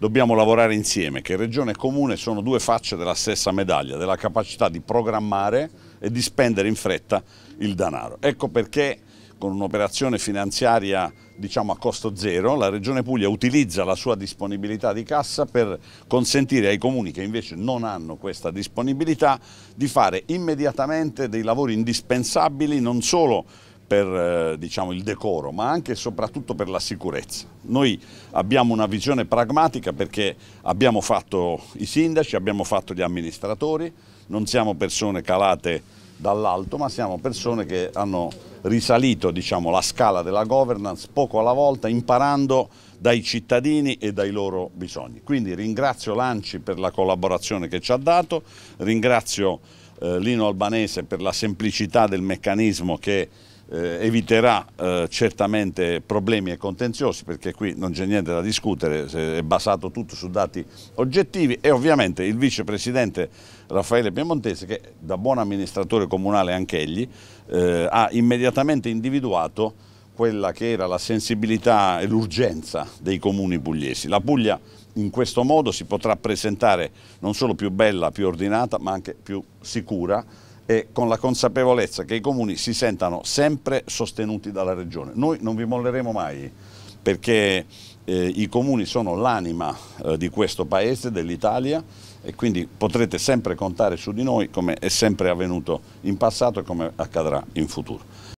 dobbiamo lavorare insieme, che Regione e Comune sono due facce della stessa medaglia, della capacità di programmare e di spendere in fretta il denaro. Ecco perché con un'operazione finanziaria diciamo, a costo zero, la Regione Puglia utilizza la sua disponibilità di cassa per consentire ai comuni che invece non hanno questa disponibilità di fare immediatamente dei lavori indispensabili non solo per per eh, diciamo, il decoro, ma anche e soprattutto per la sicurezza. Noi abbiamo una visione pragmatica perché abbiamo fatto i sindaci, abbiamo fatto gli amministratori, non siamo persone calate dall'alto, ma siamo persone che hanno risalito diciamo, la scala della governance poco alla volta, imparando dai cittadini e dai loro bisogni. Quindi ringrazio Lanci per la collaborazione che ci ha dato, ringrazio eh, Lino Albanese per la semplicità del meccanismo che eh, eviterà eh, certamente problemi e contenziosi perché qui non c'è niente da discutere, è basato tutto su dati oggettivi e ovviamente il vicepresidente Raffaele Piemontese che da buon amministratore comunale anch'egli eh, ha immediatamente individuato quella che era la sensibilità e l'urgenza dei comuni pugliesi. La Puglia in questo modo si potrà presentare non solo più bella, più ordinata ma anche più sicura e con la consapevolezza che i comuni si sentano sempre sostenuti dalla Regione. Noi non vi molleremo mai perché eh, i comuni sono l'anima eh, di questo Paese, dell'Italia e quindi potrete sempre contare su di noi come è sempre avvenuto in passato e come accadrà in futuro.